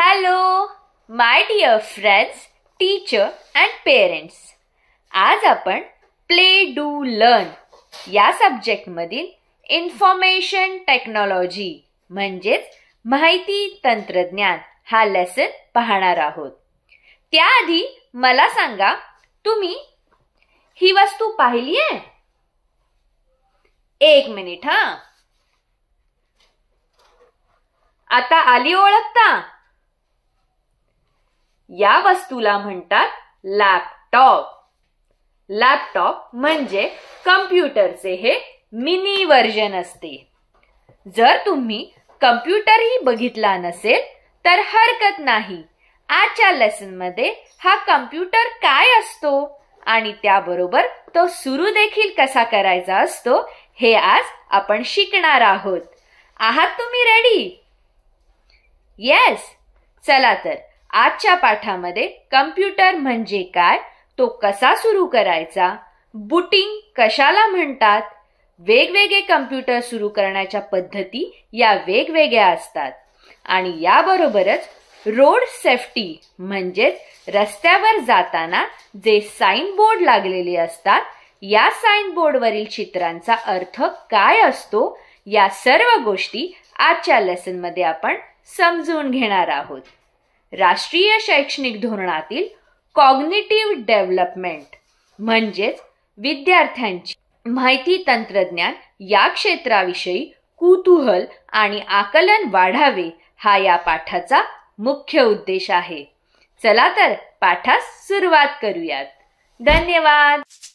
hello my dear friends teacher and parents आज आपण play do learn या subject सब्जेक्टमधील इन्फॉर्मेशन टेक्नॉलॉजी म्हणजेच माहिती तंत्रज्ञान हा लेसन पाहणार आहोत त्याआधी मला सांगा तुम्ही ही वस्तू पाहिली आहे एक मिनिट हा आता आली ओळखता या वस्तूला म्हणतात लॅपटॉप लॅपटॉप म्हणजे कम्प्युटरचे हे मिनी वर्जन असते जर तुम्ही ही बघितला नसेल तर हरकत नाही आजच्या लेसनमध्ये हा कम्प्युटर काय असतो आणि त्याबरोबर तो सुरू देखील कसा करायचा असतो हे आज आपण शिकणार आहोत आहात तुम्ही रेडी येस चला तर आजच्या पाठामध्ये कम्प्युटर म्हणजे काय तो कसा सुरू करायचा बुटिंग कशाला म्हणतात वेगवेगळे कम्प्युटर सुरू करण्याच्या पद्धती या वेगवेगळ्या असतात आणि याबरोबरच रोड सेफ्टी म्हणजेच रस्त्यावर जाताना जे साइन बोर्ड लागलेले असतात या साईन बोर्डवरील चित्रांचा अर्थ काय असतो या सर्व गोष्टी आजच्या लेसनमध्ये आपण समजून घेणार आहोत राष्ट्रीय शैक्षणिक धोरणातील कॉग्निटिव्ह डेव्हलपमेंट म्हणजेच विद्यार्थ्यांची माहिती तंत्रज्ञान या क्षेत्राविषयी कुतूहल आणि आकलन वाढावे हा या पाठाचा मुख्य उद्देश आहे चला तर पाठास सुरुवात करूयात धन्यवाद